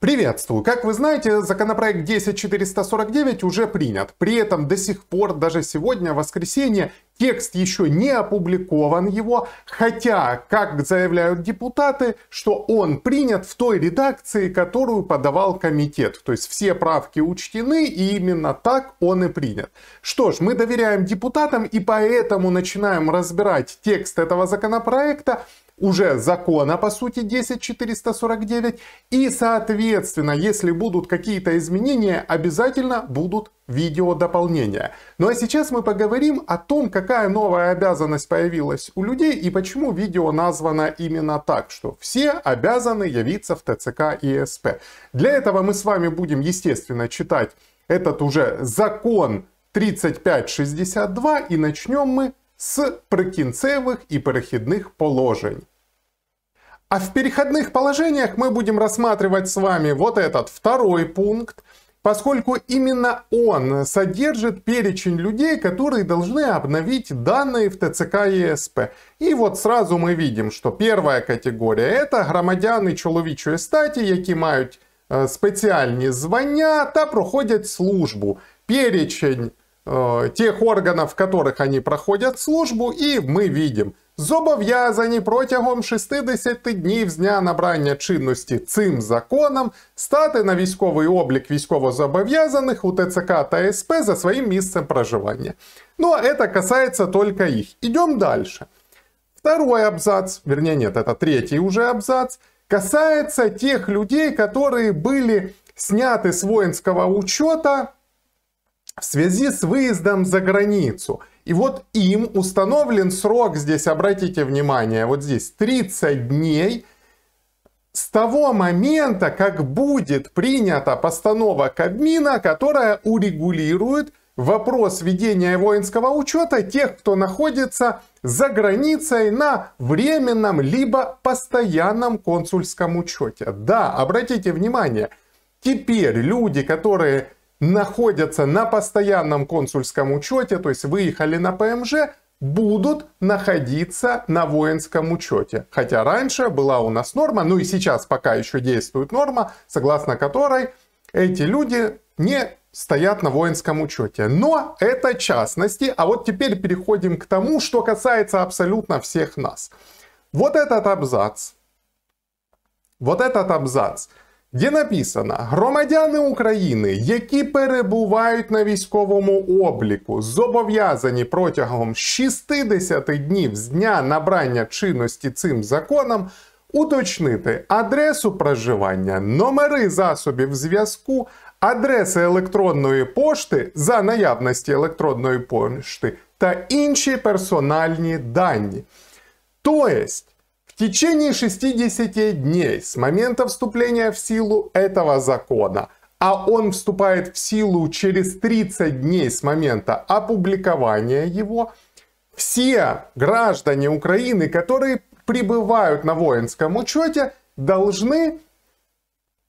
Приветствую. Как вы знаете, законопроект 10449 уже принят. При этом до сих пор, даже сегодня, воскресенье, Текст еще не опубликован его, хотя, как заявляют депутаты, что он принят в той редакции, которую подавал комитет. То есть все правки учтены, и именно так он и принят. Что ж, мы доверяем депутатам, и поэтому начинаем разбирать текст этого законопроекта уже закона, по сути, 10449. И, соответственно, если будут какие-то изменения, обязательно будут видео дополнение. Ну а сейчас мы поговорим о том, какая новая обязанность появилась у людей и почему видео названо именно так, что все обязаны явиться в ТЦК и СП. Для этого мы с вами будем, естественно, читать этот уже закон 3562 и начнем мы с прокинцевых и перехідных положений. А в переходных положениях мы будем рассматривать с вами вот этот второй пункт, поскольку именно он содержит перечень людей, которые должны обновить данные в ТЦК ЕСП. И вот сразу мы видим, что первая категория это громадяни чоловічої стати, які мають э, спеціальні звання та проходять службу. Перечень э, тех органов, в которых они проходят службу, и мы видим – зобов'язані протягом 60 днів з дня набрання чинності цим законом стати на військовий облік військовозобов'язаних у ТЦК та СП за своїм місцем проживання. Ну а это касается только их. Идем дальше. Второй абзац, вернее нет, это третий уже абзац, касается тех людей, которые были сняты с воинского учета в связи с выездом за границу – и вот им установлен срок здесь, обратите внимание, вот здесь 30 дней с того момента, как будет принята постанова Кабмина, которая урегулирует вопрос ведения воинского учета тех, кто находится за границей на временном либо постоянном консульском учете. Да, обратите внимание, теперь люди, которые находятся на постоянном консульском учете, то есть выехали на ПМЖ, будут находиться на воинском учете. Хотя раньше была у нас норма, ну и сейчас пока еще действует норма, согласно которой эти люди не стоят на воинском учете. Но это частности, а вот теперь переходим к тому, что касается абсолютно всех нас. Вот этот абзац. Вот этот абзац Є написано: громадяни України, які перебувають на військовому обліку, зобов'язані протягом 60 днів з дня набрання чинності цим законом уточнити адресу проживання, номери засобів зв'язку, адреси електронної пошти за наявності електронної пошти та інші персональні дані. Тобто, В течение 60 дней с момента вступления в силу этого закона, а он вступает в силу через 30 дней с момента опубликования его, все граждане Украины, которые пребывают на воинском учете, должны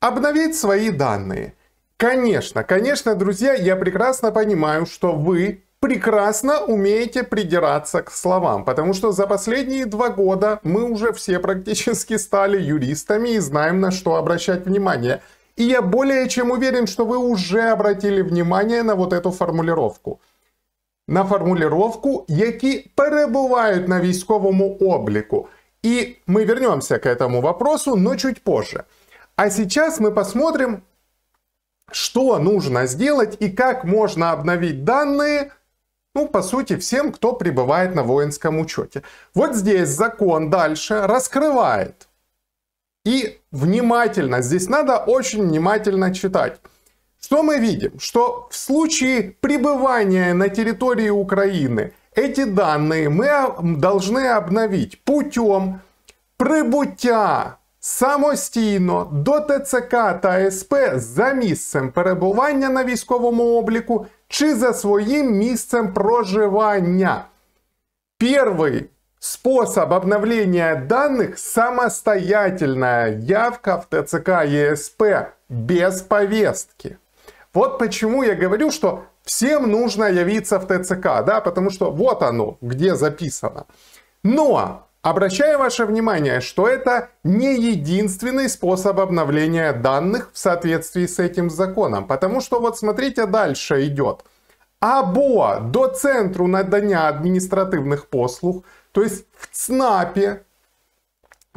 обновить свои данные. Конечно, конечно, друзья, я прекрасно понимаю, что вы прекрасно умеете придираться к словам, потому что за последние два года мы уже все практически стали юристами и знаем, на что обращать внимание. И я более чем уверен, что вы уже обратили внимание на вот эту формулировку. На формулировку, які перебувають на військовому облику. И мы вернемся к этому вопросу, но чуть позже. А сейчас мы посмотрим, что нужно сделать и как можно обновить данные ну, по сути, всем, кто пребывает на воинском учете. Вот здесь закон дальше раскрывает. И внимательно, здесь надо очень внимательно читать. Что мы видим? Что в случае пребывания на территории Украины эти данные мы должны обновить путем прибытия самостійно до ТЦК та СП за місцем перебування на військовому обліку чи за своїм місцем проживання. Первый способ обновления данных – самостоятельная явка в ТЦК ЕСП без повестки. Вот почему я говорю, что всем нужно явиться в ТЦК, да, потому что вот оно, где записано. Но Обращаю ваше внимание, что это не единственный способ обновления данных в соответствии с этим законом. Потому что вот смотрите, дальше идет. Або до Центру надання административных послуг, то есть в ЦНАПе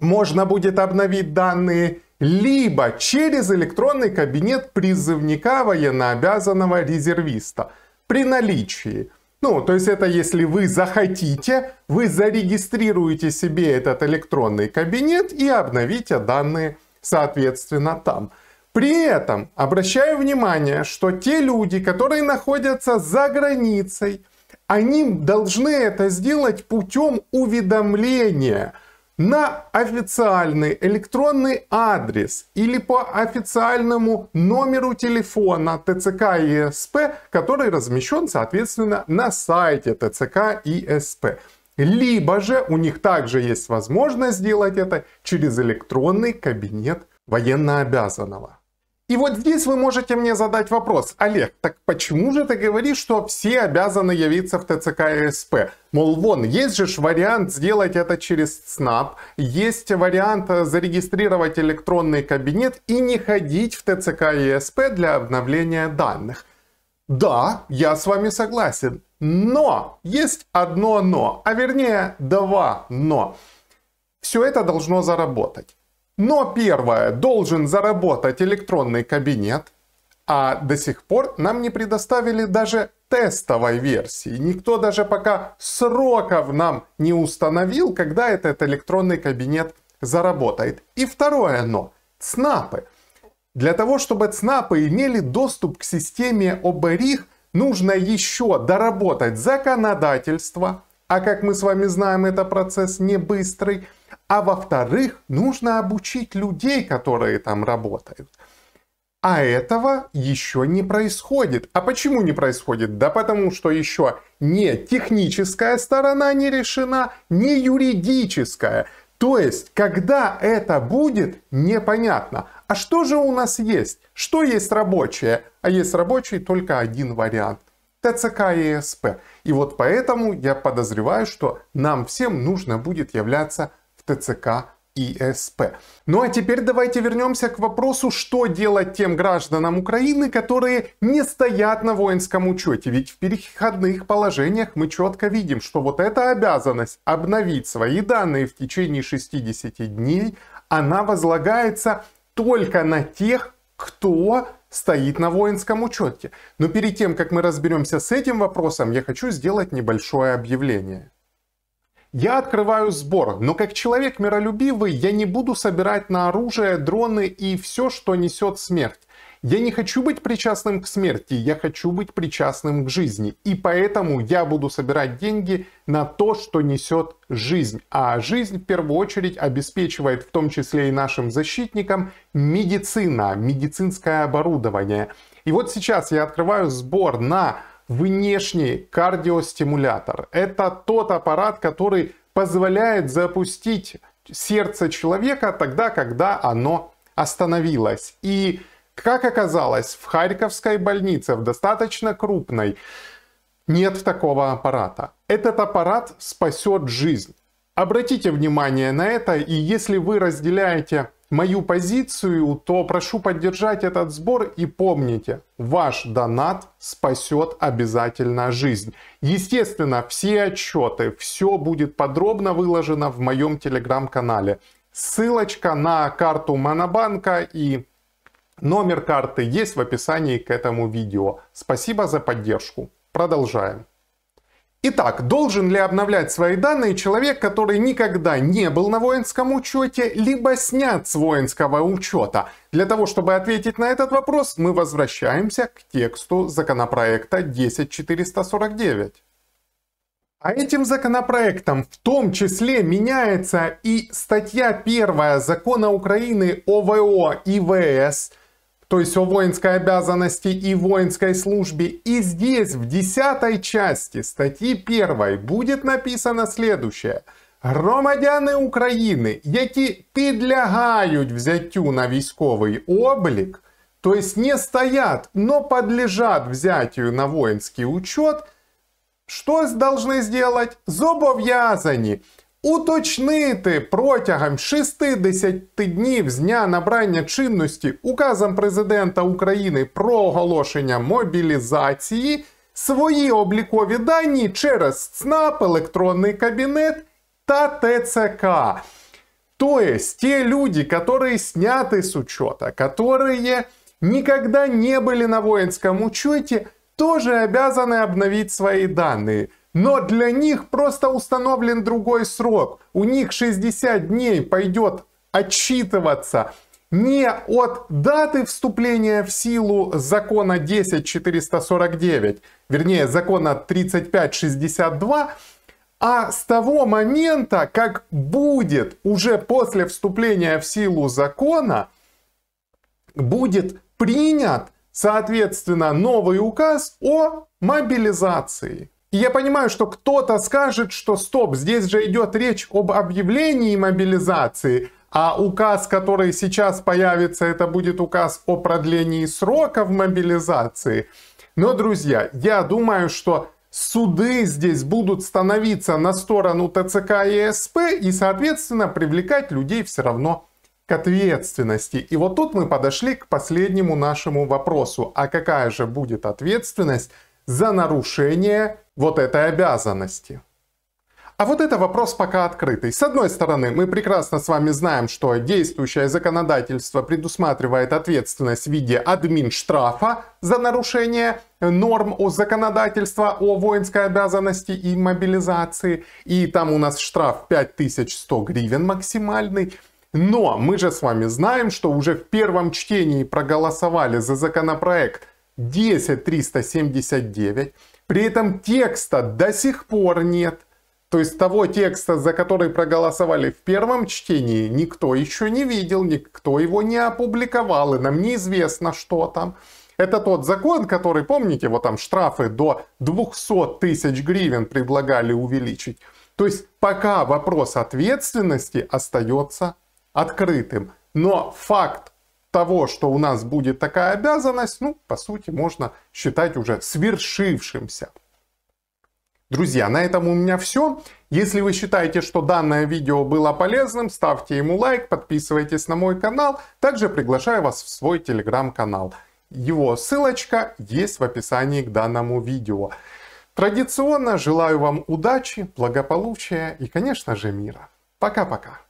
можно будет обновить данные либо через электронный кабинет призывника военнообязанного резервиста при наличии – ну, то есть это если вы захотите, вы зарегистрируете себе этот электронный кабинет и обновите данные, соответственно, там. При этом обращаю внимание, что те люди, которые находятся за границей, они должны это сделать путем уведомления – на официальный электронный адрес или по официальному номеру телефона ТЦК ИСП, который размещен, соответственно, на сайте ТЦК ИСП, Либо же у них также есть возможность сделать это через электронный кабинет военнообязанного. И вот здесь вы можете мне задать вопрос, Олег, так почему же ты говоришь, что все обязаны явиться в ТЦК РСП? Мол, вон, есть же вариант сделать это через СНАП, есть вариант э, зарегистрировать электронный кабинет и не ходить в ТЦК РСП для обновления данных. Да, я с вами согласен, но есть одно но, а вернее два но. Все это должно заработать. Но первое, должен заработать электронный кабинет, а до сих пор нам не предоставили даже тестовой версии. Никто даже пока сроков нам не установил, когда этот электронный кабинет заработает. И второе но. ЦНАПы. Для того, чтобы ЦНАПы имели доступ к системе ОБРИХ, нужно еще доработать законодательство, а как мы с вами знаем, это процесс не быстрый. А во-вторых, нужно обучить людей, которые там работают. А этого еще не происходит. А почему не происходит? Да потому что еще не техническая сторона не решена, не юридическая. То есть, когда это будет, непонятно. А что же у нас есть? Что есть рабочее? А есть рабочий только один вариант. ТЦК и СП. И вот поэтому я подозреваю, что нам всем нужно будет являться в ТЦК и СП. Ну а теперь давайте вернемся к вопросу, что делать тем гражданам Украины, которые не стоят на воинском учете. Ведь в переходных положениях мы четко видим, что вот эта обязанность обновить свои данные в течение 60 дней, она возлагается только на тех, кто стоит на воинском учете. Но перед тем, как мы разберемся с этим вопросом, я хочу сделать небольшое объявление. Я открываю сбор, но как человек миролюбивый я не буду собирать на оружие, дроны и все, что несет смерть. Я не хочу быть причастным к смерти, я хочу быть причастным к жизни. И поэтому я буду собирать деньги на то, что несет жизнь. А жизнь в первую очередь обеспечивает в том числе и нашим защитникам медицина, медицинское оборудование. И вот сейчас я открываю сбор на внешний кардиостимулятор. Это тот аппарат, который позволяет запустить сердце человека тогда, когда оно остановилось. И как оказалось, в Харьковской больнице, в достаточно крупной, нет такого аппарата. Этот аппарат спасет жизнь. Обратите внимание на это, и если вы разделяете мою позицию, то прошу поддержать этот сбор и помните, ваш донат спасет обязательно жизнь. Естественно, все отчеты, все будет подробно выложено в моем телеграм-канале. Ссылочка на карту Монобанка и Номер карты есть в описании к этому видео. Спасибо за поддержку. Продолжаем. Итак, должен ли обновлять свои данные человек, который никогда не был на воинском учете, либо снят с воинского учета? Для того, чтобы ответить на этот вопрос, мы возвращаемся к тексту законопроекта 10449. А этим законопроектом в том числе меняется и статья 1 закона Украины ОВО и ВС – то есть о воинской обязанности и воинской службе. И здесь, в десятой части статьи 1, будет написано следующее. Громадяни Украины, які підлягають взяттю на військовий облик, то есть не стоят, но подлежат взятию на воинский учет, что должны сделать? Зобов'язані Уточнити протягом 60 днів з дня набрання чинності указом президента України про оголошення мобілізації свої облікові дані через ЦНАП, електронний кабінет та ТЦК. То есть те люди, которые сняты с учета, которые никогда не были на воинском учете, тоже обязаны обновить свои данные – Но для них просто установлен другой срок. У них 60 дней пойдет отчитываться не от даты вступления в силу закона 10449, вернее закона 3562, а с того момента, как будет уже после вступления в силу закона, будет принят, соответственно, новый указ о мобилизации. И я понимаю, что кто-то скажет, что стоп, здесь же идет речь об объявлении мобилизации, а указ, который сейчас появится, это будет указ о продлении сроков мобилизации. Но, друзья, я думаю, что суды здесь будут становиться на сторону ТЦК и СП и, соответственно, привлекать людей все равно к ответственности. И вот тут мы подошли к последнему нашему вопросу. А какая же будет ответственность за нарушение вот этой обязанности? А вот это вопрос пока открытый. С одной стороны, мы прекрасно с вами знаем, что действующее законодательство предусматривает ответственность в виде админштрафа за нарушение норм о законодательства о воинской обязанности и мобилизации. И там у нас штраф 5100 гривен максимальный. Но мы же с вами знаем, что уже в первом чтении проголосовали за законопроект 10379 при этом текста до сих пор нет. То есть того текста, за который проголосовали в первом чтении, никто еще не видел, никто его не опубликовал, и нам неизвестно, что там. Это тот закон, который, помните, вот там штрафы до 200 тысяч гривен предлагали увеличить. То есть пока вопрос ответственности остается открытым. Но факт того, что у нас будет такая обязанность, ну, по сути, можно считать уже свершившимся. Друзья, на этом у меня все. Если вы считаете, что данное видео было полезным, ставьте ему лайк, подписывайтесь на мой канал. Также приглашаю вас в свой телеграм-канал. Его ссылочка есть в описании к данному видео. Традиционно желаю вам удачи, благополучия и, конечно же, мира. Пока-пока.